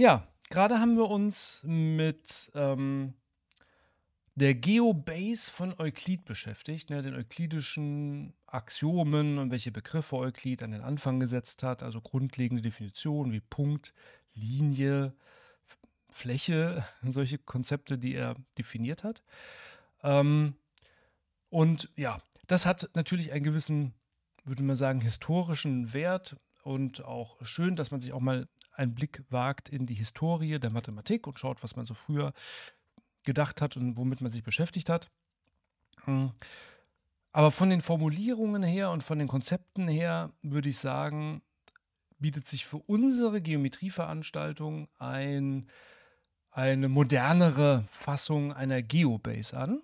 Ja, gerade haben wir uns mit ähm, der Geobase von Euklid beschäftigt, ne, den euklidischen Axiomen und welche Begriffe Euklid an den Anfang gesetzt hat, also grundlegende Definitionen wie Punkt, Linie, Fläche, solche Konzepte, die er definiert hat. Ähm, und ja, das hat natürlich einen gewissen, würde man sagen, historischen Wert und auch schön, dass man sich auch mal einen Blick wagt in die Historie der Mathematik und schaut, was man so früher gedacht hat und womit man sich beschäftigt hat. Hm. Aber von den Formulierungen her und von den Konzepten her würde ich sagen, bietet sich für unsere Geometrieveranstaltung ein, eine modernere Fassung einer Geobase an.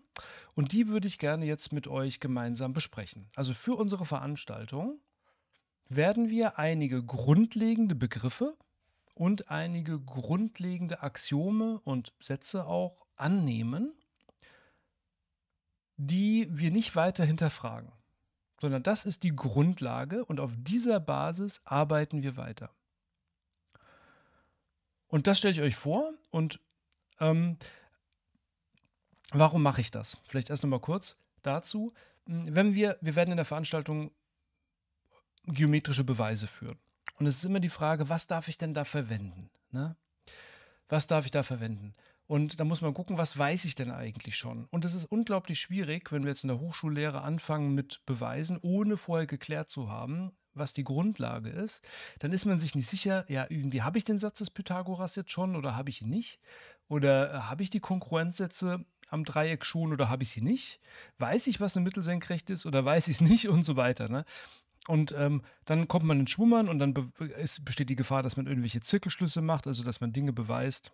Und die würde ich gerne jetzt mit euch gemeinsam besprechen. Also für unsere Veranstaltung werden wir einige grundlegende Begriffe und einige grundlegende Axiome und Sätze auch annehmen, die wir nicht weiter hinterfragen, sondern das ist die Grundlage und auf dieser Basis arbeiten wir weiter. Und das stelle ich euch vor und ähm, warum mache ich das? Vielleicht erst nochmal kurz dazu. Wenn wir, wir werden in der Veranstaltung geometrische Beweise führen. Und es ist immer die Frage, was darf ich denn da verwenden? Ne? Was darf ich da verwenden? Und da muss man gucken, was weiß ich denn eigentlich schon? Und es ist unglaublich schwierig, wenn wir jetzt in der Hochschullehre anfangen mit Beweisen, ohne vorher geklärt zu haben, was die Grundlage ist, dann ist man sich nicht sicher, ja, irgendwie habe ich den Satz des Pythagoras jetzt schon oder habe ich ihn nicht? Oder äh, habe ich die Konkurrenzsätze am Dreieck schon oder habe ich sie nicht? Weiß ich, was eine Mittelsenkrecht ist oder weiß ich es nicht und so weiter. Ne? Und ähm, dann kommt man in Schwummern und dann be ist, besteht die Gefahr, dass man irgendwelche Zirkelschlüsse macht, also dass man Dinge beweist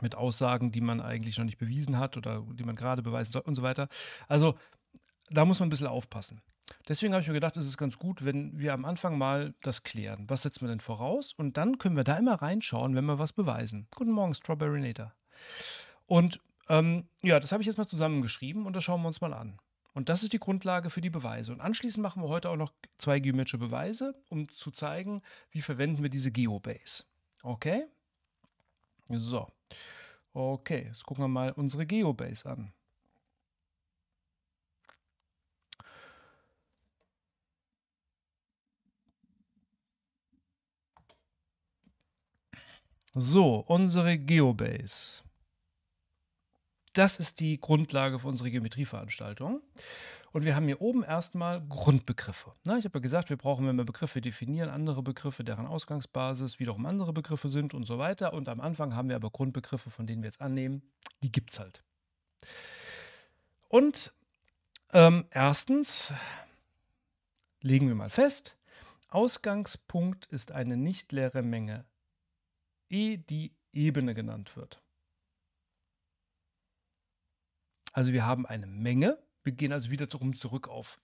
mit Aussagen, die man eigentlich noch nicht bewiesen hat oder die man gerade beweisen soll und so weiter. Also da muss man ein bisschen aufpassen. Deswegen habe ich mir gedacht, es ist ganz gut, wenn wir am Anfang mal das klären. Was setzt man denn voraus? Und dann können wir da immer reinschauen, wenn wir was beweisen. Guten Morgen, Strawberry Nader. Und ähm, ja, das habe ich jetzt mal zusammengeschrieben und das schauen wir uns mal an. Und das ist die Grundlage für die Beweise. Und anschließend machen wir heute auch noch zwei geometrische Beweise, um zu zeigen, wie verwenden wir diese Geobase. Okay? So. Okay, jetzt gucken wir mal unsere Geobase an. So, unsere Geobase. Das ist die Grundlage für unsere Geometrieveranstaltung. Und wir haben hier oben erstmal Grundbegriffe. Na, ich habe ja gesagt, wir brauchen, wenn wir Begriffe definieren, andere Begriffe, deren Ausgangsbasis wiederum andere Begriffe sind und so weiter. Und am Anfang haben wir aber Grundbegriffe, von denen wir jetzt annehmen, die gibt es halt. Und ähm, erstens legen wir mal fest, Ausgangspunkt ist eine nicht leere Menge E, die Ebene genannt wird. Also wir haben eine Menge. Wir gehen also wieder zurück auf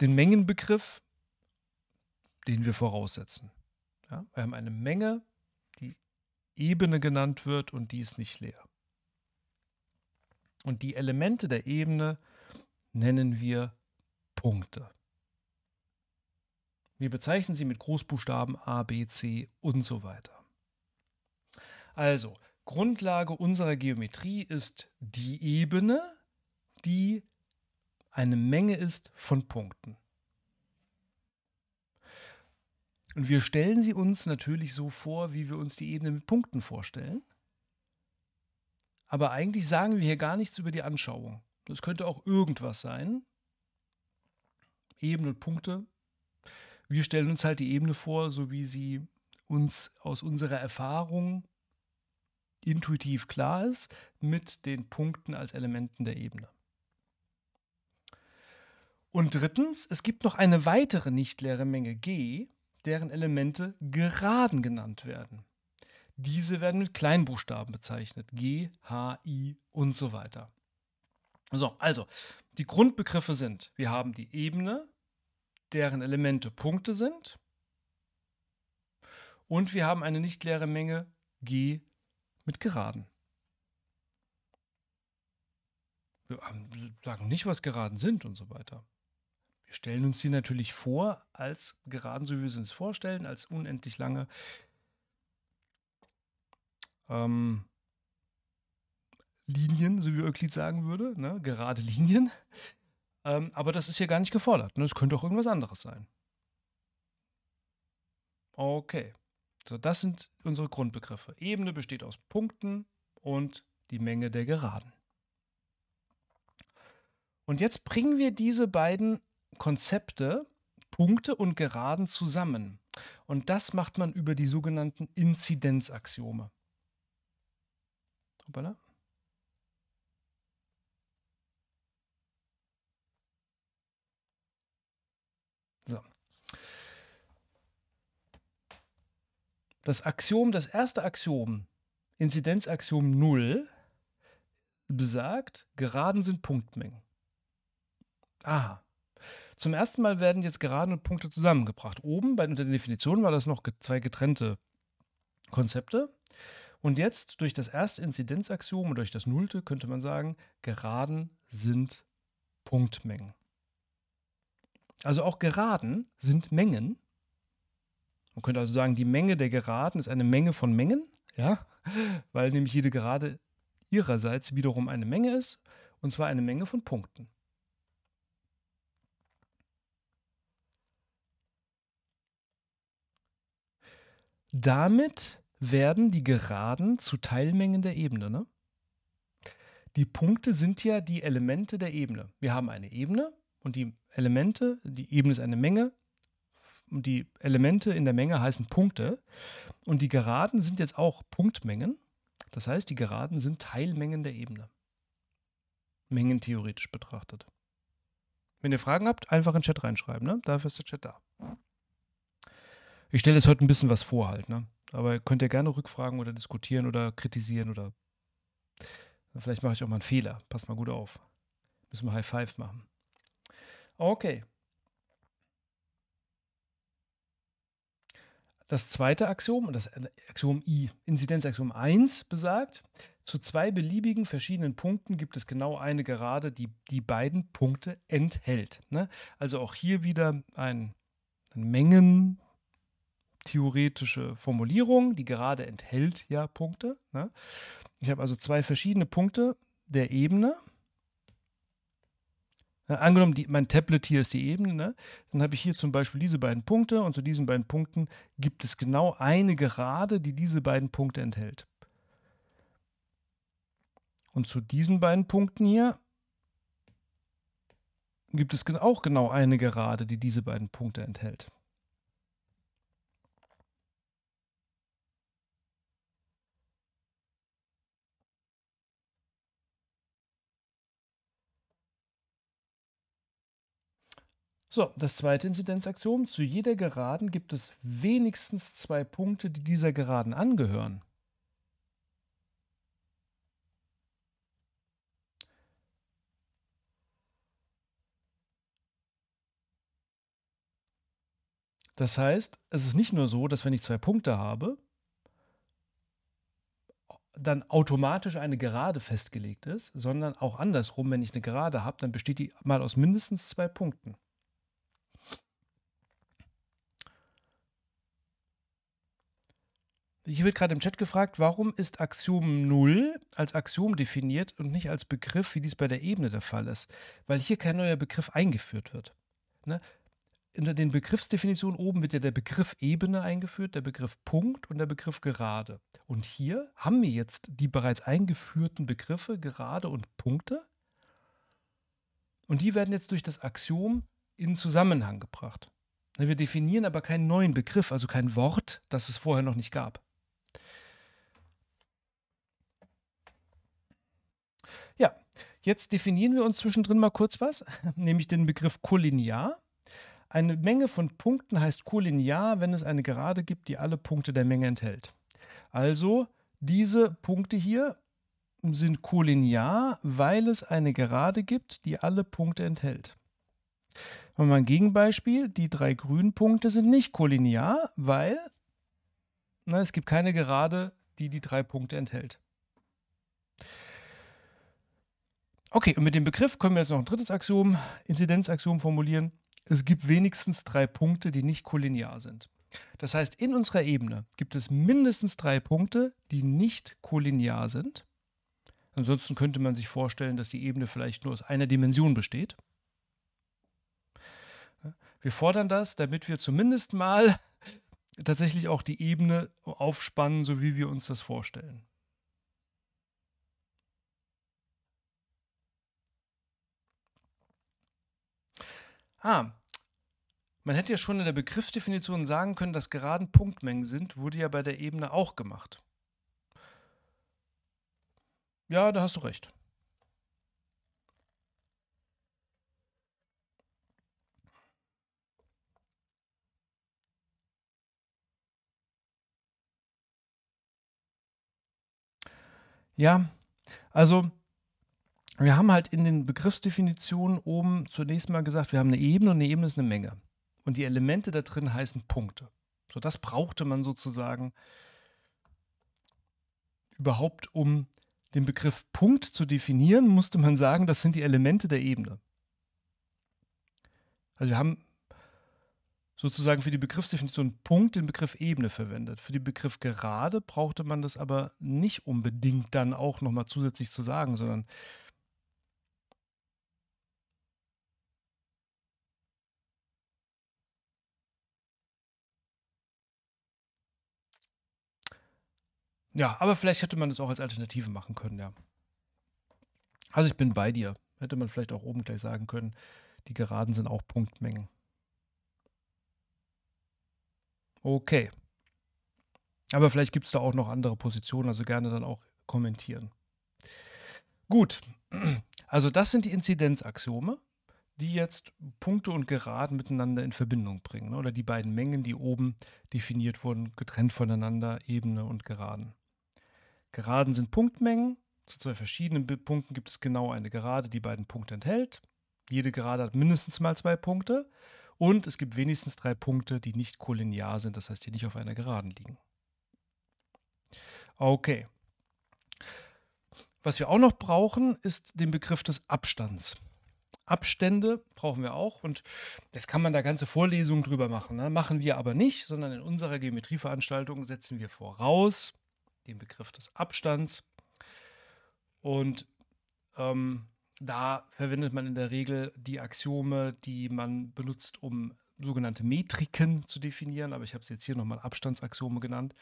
den Mengenbegriff, den wir voraussetzen. Ja, wir haben eine Menge, die Ebene genannt wird und die ist nicht leer. Und die Elemente der Ebene nennen wir Punkte. Wir bezeichnen sie mit Großbuchstaben A, B, C und so weiter. Also, Grundlage unserer Geometrie ist die Ebene, die eine Menge ist von Punkten. Und wir stellen sie uns natürlich so vor, wie wir uns die Ebene mit Punkten vorstellen. Aber eigentlich sagen wir hier gar nichts über die Anschauung. Das könnte auch irgendwas sein. Ebene und Punkte. Wir stellen uns halt die Ebene vor, so wie sie uns aus unserer Erfahrung intuitiv klar ist, mit den Punkten als Elementen der Ebene. Und drittens, es gibt noch eine weitere nichtleere Menge G, deren Elemente Geraden genannt werden. Diese werden mit Kleinbuchstaben bezeichnet. G, H, I und so weiter. So, also, die Grundbegriffe sind, wir haben die Ebene, deren Elemente Punkte sind, und wir haben eine nichtleere Menge G, mit Geraden. Wir ähm, sagen nicht, was Geraden sind und so weiter. Wir stellen uns sie natürlich vor als Geraden, so wie wir sie uns vorstellen, als unendlich lange ähm, Linien, so wie Euklid sagen würde, ne? gerade Linien. Ähm, aber das ist hier gar nicht gefordert. Ne? Es ne? könnte auch irgendwas anderes sein. Okay, so, das sind unsere Grundbegriffe. Ebene besteht aus Punkten und die Menge der Geraden. Und jetzt bringen wir diese beiden Konzepte, Punkte und Geraden zusammen. Und das macht man über die sogenannten Inzidenzaxiome. Hoppala, das Axiom, das erste Axiom, Inzidenzaxiom 0, besagt, Geraden sind Punktmengen. Aha. Zum ersten Mal werden jetzt Geraden und Punkte zusammengebracht. Oben bei unter der Definition war das noch zwei getrennte Konzepte. Und jetzt durch das erste Inzidenzaxiom und durch das nullte könnte man sagen, Geraden sind Punktmengen. Also auch Geraden sind Mengen, man könnte also sagen, die Menge der Geraden ist eine Menge von Mengen, ja, weil nämlich jede Gerade ihrerseits wiederum eine Menge ist, und zwar eine Menge von Punkten. Damit werden die Geraden zu Teilmengen der Ebene. Ne? Die Punkte sind ja die Elemente der Ebene. Wir haben eine Ebene und die Elemente, die Ebene ist eine Menge, die Elemente in der Menge heißen Punkte. Und die Geraden sind jetzt auch Punktmengen. Das heißt, die Geraden sind Teilmengen der Ebene. Mengentheoretisch betrachtet. Wenn ihr Fragen habt, einfach in den Chat reinschreiben. Ne? Dafür ist der Chat da. Ich stelle jetzt heute ein bisschen was vor halt. Ne? Aber könnt ihr gerne rückfragen oder diskutieren oder kritisieren oder vielleicht mache ich auch mal einen Fehler. Passt mal gut auf. Müssen wir High Five machen. Okay. Das zweite Axiom, das Axiom I, Inzidenzaxiom 1, besagt, zu zwei beliebigen verschiedenen Punkten gibt es genau eine Gerade, die die beiden Punkte enthält. Ne? Also auch hier wieder ein, ein Mengen, theoretische Formulierung. Die Gerade enthält ja Punkte. Ne? Ich habe also zwei verschiedene Punkte der Ebene Angenommen, die, mein Tablet hier ist die Ebene, ne? dann habe ich hier zum Beispiel diese beiden Punkte und zu diesen beiden Punkten gibt es genau eine Gerade, die diese beiden Punkte enthält. Und zu diesen beiden Punkten hier gibt es auch genau eine Gerade, die diese beiden Punkte enthält. So, das zweite Inzidenzaxiom. Zu jeder Geraden gibt es wenigstens zwei Punkte, die dieser Geraden angehören. Das heißt, es ist nicht nur so, dass wenn ich zwei Punkte habe, dann automatisch eine Gerade festgelegt ist, sondern auch andersrum, wenn ich eine Gerade habe, dann besteht die mal aus mindestens zwei Punkten. Hier wird gerade im Chat gefragt, warum ist Axiom 0 als Axiom definiert und nicht als Begriff, wie dies bei der Ebene der Fall ist? Weil hier kein neuer Begriff eingeführt wird. Ne? Unter den Begriffsdefinitionen oben wird ja der Begriff Ebene eingeführt, der Begriff Punkt und der Begriff Gerade. Und hier haben wir jetzt die bereits eingeführten Begriffe Gerade und Punkte. Und die werden jetzt durch das Axiom in Zusammenhang gebracht. Ne, wir definieren aber keinen neuen Begriff, also kein Wort, das es vorher noch nicht gab. Jetzt definieren wir uns zwischendrin mal kurz was, nämlich den Begriff kollinear. Eine Menge von Punkten heißt kollinear, wenn es eine Gerade gibt, die alle Punkte der Menge enthält. Also diese Punkte hier sind kollinear, weil es eine Gerade gibt, die alle Punkte enthält. Machen wir ein Gegenbeispiel. Die drei grünen Punkte sind nicht kollinear, weil na, es gibt keine Gerade, die die drei Punkte enthält. Okay, und mit dem Begriff können wir jetzt noch ein drittes Axiom, Inzidenzaxiom formulieren. Es gibt wenigstens drei Punkte, die nicht kollinear sind. Das heißt, in unserer Ebene gibt es mindestens drei Punkte, die nicht kollinear sind. Ansonsten könnte man sich vorstellen, dass die Ebene vielleicht nur aus einer Dimension besteht. Wir fordern das, damit wir zumindest mal tatsächlich auch die Ebene aufspannen, so wie wir uns das vorstellen. Ah, man hätte ja schon in der Begriffsdefinition sagen können, dass geraden Punktmengen sind, wurde ja bei der Ebene auch gemacht. Ja, da hast du recht. Ja, also wir haben halt in den Begriffsdefinitionen oben zunächst mal gesagt, wir haben eine Ebene und eine Ebene ist eine Menge. Und die Elemente da drin heißen Punkte. So, das brauchte man sozusagen überhaupt, um den Begriff Punkt zu definieren, musste man sagen, das sind die Elemente der Ebene. Also wir haben sozusagen für die Begriffsdefinition Punkt den Begriff Ebene verwendet. Für den Begriff gerade brauchte man das aber nicht unbedingt dann auch nochmal zusätzlich zu sagen, sondern Ja, aber vielleicht hätte man das auch als Alternative machen können, ja. Also ich bin bei dir. Hätte man vielleicht auch oben gleich sagen können, die Geraden sind auch Punktmengen. Okay. Aber vielleicht gibt es da auch noch andere Positionen, also gerne dann auch kommentieren. Gut, also das sind die Inzidenzaxiome, die jetzt Punkte und Geraden miteinander in Verbindung bringen. Ne, oder die beiden Mengen, die oben definiert wurden, getrennt voneinander, Ebene und Geraden. Geraden sind Punktmengen. Zu zwei verschiedenen Punkten gibt es genau eine Gerade, die beiden Punkte enthält. Jede Gerade hat mindestens mal zwei Punkte. Und es gibt wenigstens drei Punkte, die nicht kollinear sind, das heißt, die nicht auf einer Geraden liegen. Okay. Was wir auch noch brauchen, ist den Begriff des Abstands. Abstände brauchen wir auch und das kann man da ganze Vorlesungen drüber machen. Ne? Machen wir aber nicht, sondern in unserer Geometrieveranstaltung setzen wir voraus, den Begriff des Abstands. Und ähm, da verwendet man in der Regel die Axiome, die man benutzt, um sogenannte Metriken zu definieren. Aber ich habe es jetzt hier nochmal Abstandsaxiome genannt.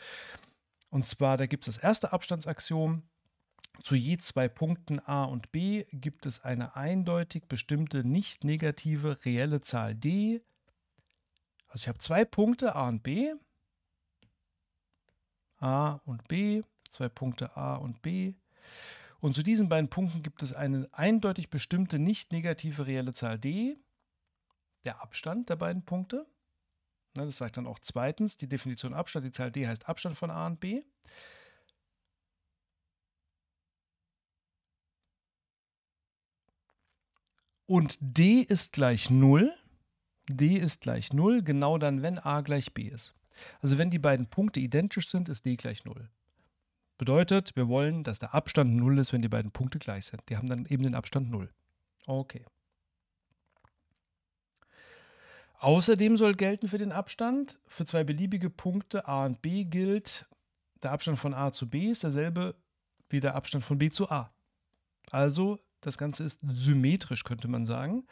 Und zwar, da gibt es das erste Abstandsaxiom. Zu je zwei Punkten a und b gibt es eine eindeutig bestimmte nicht negative reelle Zahl d. Also ich habe zwei Punkte a und b A und B, zwei Punkte A und B. Und zu diesen beiden Punkten gibt es eine eindeutig bestimmte nicht negative reelle Zahl D, der Abstand der beiden Punkte. Ne, das sagt dann auch zweitens die Definition Abstand. Die Zahl D heißt Abstand von A und B. Und D ist gleich 0. D ist gleich 0, genau dann, wenn A gleich B ist. Also wenn die beiden Punkte identisch sind, ist d gleich 0. Bedeutet, wir wollen, dass der Abstand 0 ist, wenn die beiden Punkte gleich sind. Die haben dann eben den Abstand 0. Okay. Außerdem soll gelten für den Abstand, für zwei beliebige Punkte a und b gilt, der Abstand von a zu b ist derselbe wie der Abstand von b zu a. Also das Ganze ist symmetrisch, könnte man sagen.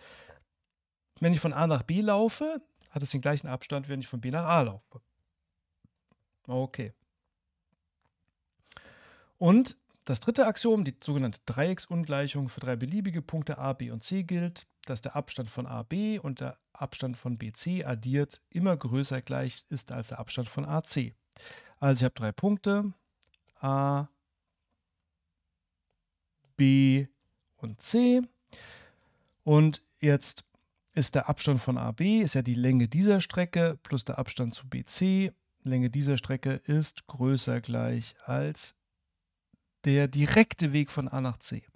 Wenn ich von a nach b laufe, hat es den gleichen Abstand, wenn ich von b nach a laufe. Okay. Und das dritte Axiom, die sogenannte Dreiecksungleichung für drei beliebige Punkte a, b und c gilt, dass der Abstand von AB und der Abstand von BC addiert immer größer gleich ist als der Abstand von AC. Also ich habe drei Punkte A, B und C. Und jetzt ist der Abstand von AB, ist ja die Länge dieser Strecke plus der Abstand zu BC Länge dieser Strecke ist größer gleich als der direkte Weg von A nach C.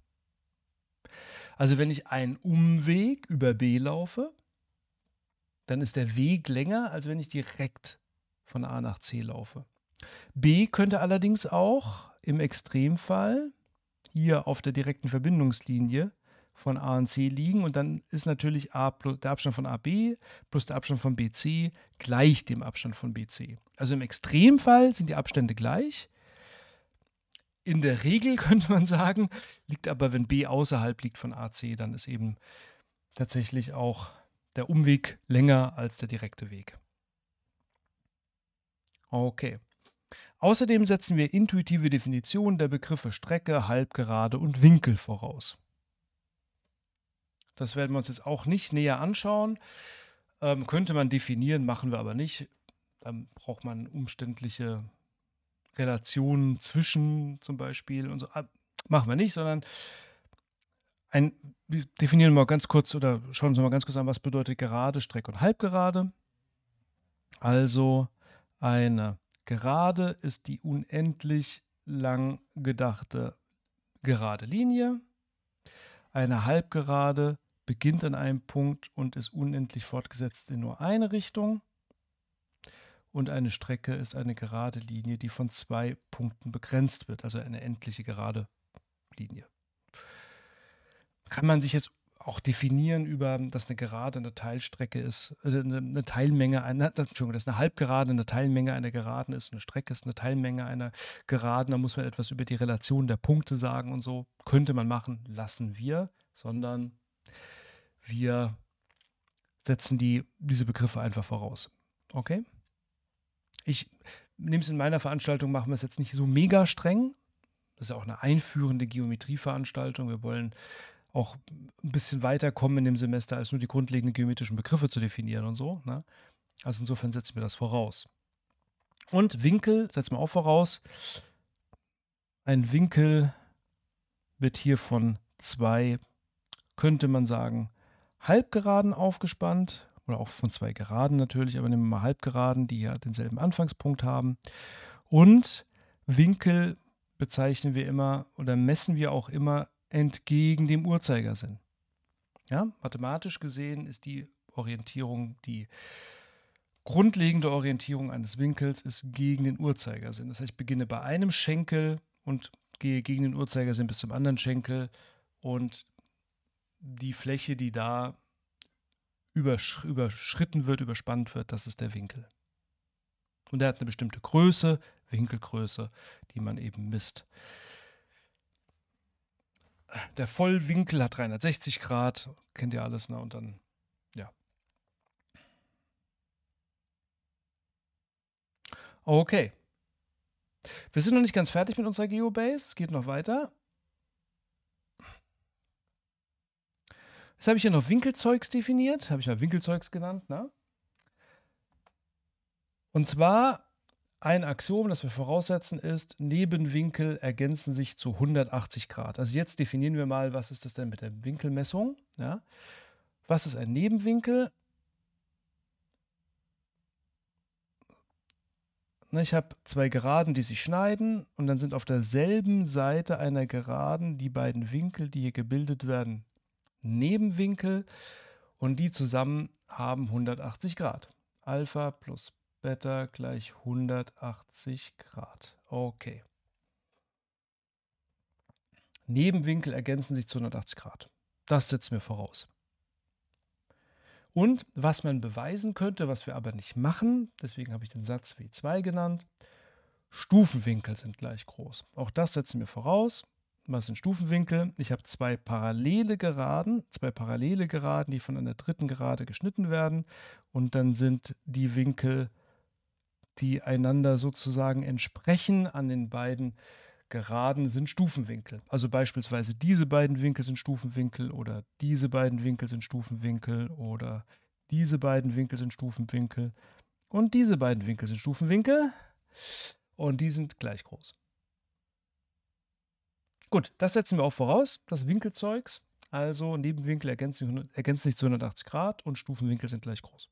Also wenn ich einen Umweg über B laufe, dann ist der Weg länger, als wenn ich direkt von A nach C laufe. B könnte allerdings auch im Extremfall hier auf der direkten Verbindungslinie von A und C liegen und dann ist natürlich A plus, der Abstand von AB plus der Abstand von BC gleich dem Abstand von BC. Also im Extremfall sind die Abstände gleich. In der Regel könnte man sagen, liegt aber, wenn B außerhalb liegt von AC, dann ist eben tatsächlich auch der Umweg länger als der direkte Weg. Okay. Außerdem setzen wir intuitive Definitionen der Begriffe Strecke, Halbgerade und Winkel voraus. Das werden wir uns jetzt auch nicht näher anschauen. Ähm, könnte man definieren, machen wir aber nicht. Dann braucht man umständliche Relationen zwischen zum Beispiel und so. Ah, machen wir nicht, sondern ein, wir definieren mal ganz kurz oder schauen uns mal ganz kurz an, was bedeutet gerade, Streck und Halbgerade. Also eine Gerade ist die unendlich lang gedachte gerade Linie. Eine Halbgerade beginnt an einem Punkt und ist unendlich fortgesetzt in nur eine Richtung. Und eine Strecke ist eine gerade Linie, die von zwei Punkten begrenzt wird, also eine endliche gerade Linie. Kann man sich jetzt auch definieren über, dass eine Gerade eine Teilstrecke ist, äh, eine Teilmenge einer, Entschuldigung, dass eine Halbgerade eine Teilmenge einer Geraden ist, eine Strecke ist eine Teilmenge einer Geraden, da muss man etwas über die Relation der Punkte sagen und so, könnte man machen, lassen wir, sondern wir setzen die, diese Begriffe einfach voraus. Okay? Ich nehme es in meiner Veranstaltung, machen wir es jetzt nicht so mega streng. Das ist ja auch eine einführende Geometrieveranstaltung. Wir wollen auch ein bisschen weiterkommen in dem Semester, als nur die grundlegenden geometrischen Begriffe zu definieren und so. Ne? Also insofern setzen wir das voraus. Und Winkel setzen wir auch voraus. Ein Winkel wird hier von 2, könnte man sagen, Halbgeraden aufgespannt oder auch von zwei Geraden natürlich, aber nehmen wir mal Halbgeraden, die ja denselben Anfangspunkt haben. Und Winkel bezeichnen wir immer oder messen wir auch immer entgegen dem Uhrzeigersinn. Ja, mathematisch gesehen ist die Orientierung, die grundlegende Orientierung eines Winkels ist gegen den Uhrzeigersinn. Das heißt, ich beginne bei einem Schenkel und gehe gegen den Uhrzeigersinn bis zum anderen Schenkel und die Fläche, die da übersch überschritten wird, überspannt wird, das ist der Winkel. Und der hat eine bestimmte Größe, Winkelgröße, die man eben misst. Der Vollwinkel hat 360 Grad, kennt ihr alles, ne? Und dann, ja. Okay. Wir sind noch nicht ganz fertig mit unserer Geobase, es geht noch weiter. Jetzt habe ich hier noch? Winkelzeugs definiert? Habe ich mal Winkelzeugs genannt, ne? Und zwar ein Axiom, das wir voraussetzen, ist, Nebenwinkel ergänzen sich zu 180 Grad. Also jetzt definieren wir mal, was ist das denn mit der Winkelmessung? Ja? Was ist ein Nebenwinkel? Ne, ich habe zwei Geraden, die sich schneiden und dann sind auf derselben Seite einer Geraden die beiden Winkel, die hier gebildet werden, Nebenwinkel und die zusammen haben 180 Grad. Alpha plus Beta gleich 180 Grad. Okay. Nebenwinkel ergänzen sich zu 180 Grad. Das setzen wir voraus. Und was man beweisen könnte, was wir aber nicht machen, deswegen habe ich den Satz W2 genannt, Stufenwinkel sind gleich groß. Auch das setzen wir voraus was sind Stufenwinkel. Ich habe zwei parallele Geraden, zwei parallele Geraden, die von einer dritten Gerade geschnitten werden. Und dann sind die Winkel, die einander sozusagen entsprechen an den beiden Geraden, sind Stufenwinkel. Also beispielsweise diese beiden Winkel sind Stufenwinkel oder diese beiden Winkel sind Stufenwinkel oder diese beiden Winkel sind Stufenwinkel und diese beiden Winkel sind Stufenwinkel. Und die sind gleich groß. Gut, das setzen wir auch voraus, das Winkelzeugs. Also Nebenwinkel ergänzt sich zu 180 Grad und Stufenwinkel sind gleich groß.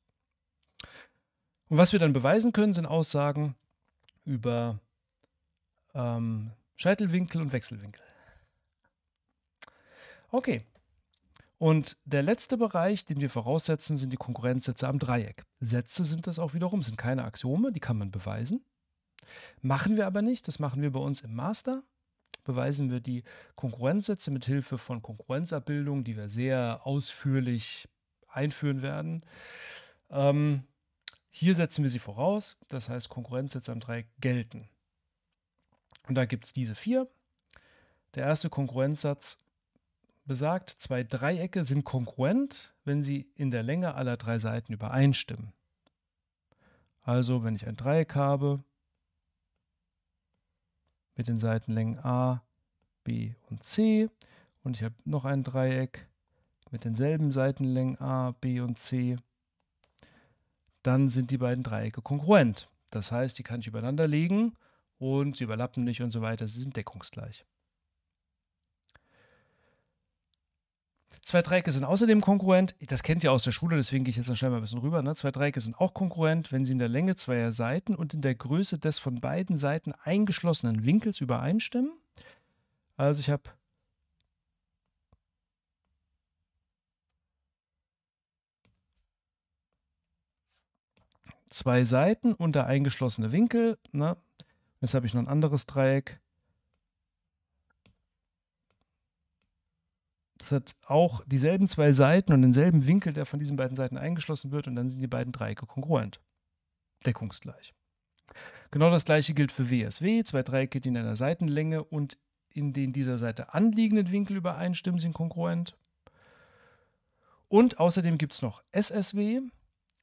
Und was wir dann beweisen können, sind Aussagen über ähm, Scheitelwinkel und Wechselwinkel. Okay. Und der letzte Bereich, den wir voraussetzen, sind die Konkurrenzsätze am Dreieck. Sätze sind das auch wiederum, sind keine Axiome, die kann man beweisen. Machen wir aber nicht, das machen wir bei uns im Master beweisen wir die Konkurrenzsätze mit Hilfe von Konkurrenzabbildungen, die wir sehr ausführlich einführen werden. Ähm, hier setzen wir sie voraus, das heißt Konkurrenzsätze am Dreieck gelten. Und da gibt es diese vier. Der erste Konkurrenzsatz besagt, zwei Dreiecke sind konkurrent, wenn sie in der Länge aller drei Seiten übereinstimmen. Also wenn ich ein Dreieck habe mit den Seitenlängen A, B und C. Und ich habe noch ein Dreieck mit denselben Seitenlängen A, B und C. Dann sind die beiden Dreiecke konkurrent. Das heißt, die kann ich übereinander legen und sie überlappen nicht und so weiter. Sie sind deckungsgleich. Zwei Dreiecke sind außerdem konkurrent. Das kennt ihr aus der Schule, deswegen gehe ich jetzt noch schnell mal ein bisschen rüber. Ne? Zwei Dreiecke sind auch konkurrent, wenn sie in der Länge zweier Seiten und in der Größe des von beiden Seiten eingeschlossenen Winkels übereinstimmen. Also ich habe zwei Seiten und der eingeschlossene Winkel. Ne? Jetzt habe ich noch ein anderes Dreieck. Es hat auch dieselben zwei Seiten und denselben Winkel, der von diesen beiden Seiten eingeschlossen wird, und dann sind die beiden Dreiecke kongruent, deckungsgleich. Genau das gleiche gilt für WSW. Zwei Dreiecke, die in einer Seitenlänge und in den dieser Seite anliegenden Winkel übereinstimmen, sind kongruent. Und außerdem gibt es noch SSW.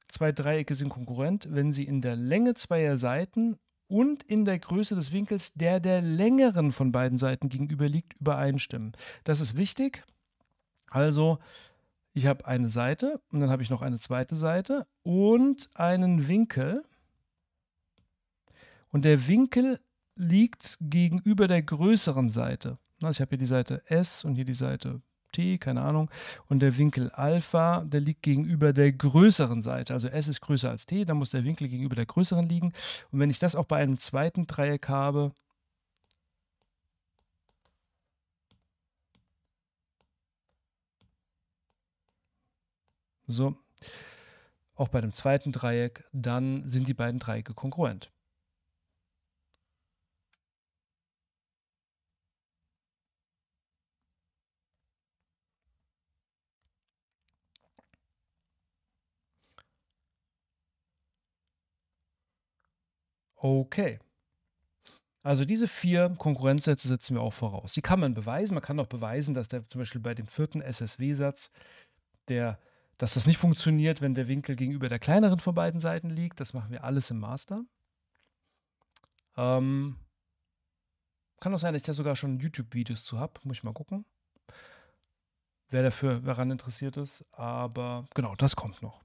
Zwei Dreiecke sind konkurrent, wenn sie in der Länge zweier Seiten und in der Größe des Winkels, der der längeren von beiden Seiten gegenüber liegt, übereinstimmen. Das ist wichtig, also, ich habe eine Seite und dann habe ich noch eine zweite Seite und einen Winkel. Und der Winkel liegt gegenüber der größeren Seite. Also ich habe hier die Seite S und hier die Seite T, keine Ahnung. Und der Winkel Alpha, der liegt gegenüber der größeren Seite. Also S ist größer als T, dann muss der Winkel gegenüber der größeren liegen. Und wenn ich das auch bei einem zweiten Dreieck habe, So. Auch bei dem zweiten Dreieck, dann sind die beiden Dreiecke kongruent. Okay. Also diese vier Konkurrenzsätze setzen wir auch voraus. Die kann man beweisen. Man kann auch beweisen, dass der zum Beispiel bei dem vierten SSW-Satz der dass das nicht funktioniert, wenn der Winkel gegenüber der kleineren von beiden Seiten liegt, das machen wir alles im Master. Ähm, kann auch sein, dass ich da sogar schon YouTube-Videos zu habe. Muss ich mal gucken. Wer dafür, wer daran interessiert ist. Aber genau, das kommt noch.